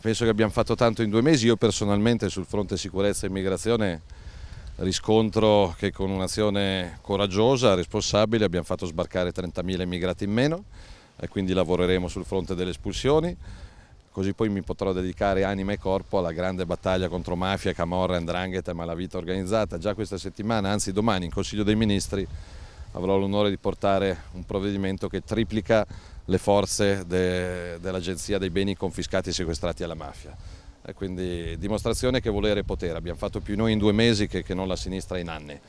penso che abbiamo fatto tanto in due mesi, io personalmente sul fronte sicurezza e immigrazione riscontro che con un'azione coraggiosa, responsabile abbiamo fatto sbarcare 30.000 immigrati in meno e quindi lavoreremo sul fronte delle espulsioni, così poi mi potrò dedicare anima e corpo alla grande battaglia contro mafia, camorra, andrangheta e malavita organizzata. Già questa settimana, anzi domani in Consiglio dei Ministri avrò l'onore di portare un provvedimento che triplica le forze de, dell'Agenzia dei beni confiscati e sequestrati alla mafia. E quindi dimostrazione che volere e potere, abbiamo fatto più noi in due mesi che, che non la sinistra in anni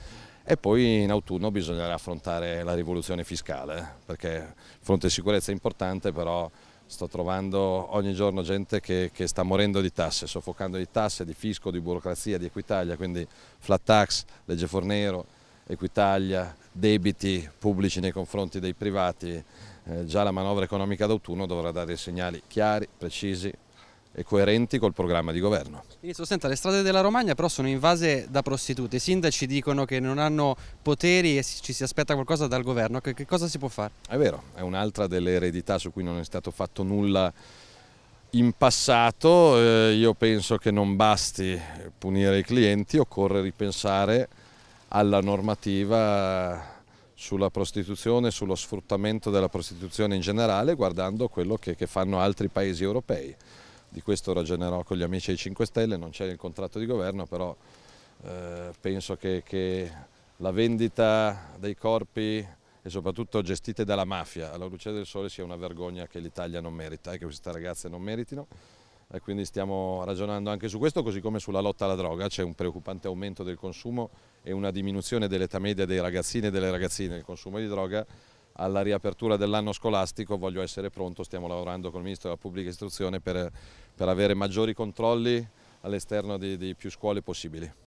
e poi in autunno bisognerà affrontare la rivoluzione fiscale, perché fronte sicurezza è importante, però sto trovando ogni giorno gente che, che, sta morendo di tasse, soffocando di tasse, di fisco, di burocrazia, di Equitalia, quindi flat tax, legge Fornero, Equitalia, debiti pubblici nei confronti dei privati, eh, già la manovra economica d'autunno dovrà dare segnali chiari, precisi e coerenti col programma di governo. Ministro, senta, le strade della Romagna però sono invase da prostitute, i sindaci dicono che non hanno poteri e ci si aspetta qualcosa dal governo, che, che cosa si può fare? È vero, è un'altra delle eredità su cui non è stato fatto nulla in passato, eh, io penso che non basti punire i clienti, occorre ripensare alla normativa sulla prostituzione, sullo sfruttamento della prostituzione in generale, guardando quello che, che fanno altri paesi europei. Di questo ragionerò con gli amici dei 5 Stelle, non c'è il contratto di governo, però eh, penso che, che la vendita dei corpi e soprattutto gestite dalla mafia alla luce del sole sia una vergogna che l'Italia non merita e che queste ragazze non meritino e quindi stiamo ragionando anche su questo, così come sulla lotta alla droga, c'è un preoccupante aumento del consumo e una diminuzione dell'età media dei ragazzini e delle ragazzine, nel consumo di droga alla riapertura dell'anno scolastico voglio essere pronto, stiamo lavorando con il Ministro della Pubblica Istruzione per, per avere maggiori controlli all'esterno di, di più scuole possibili.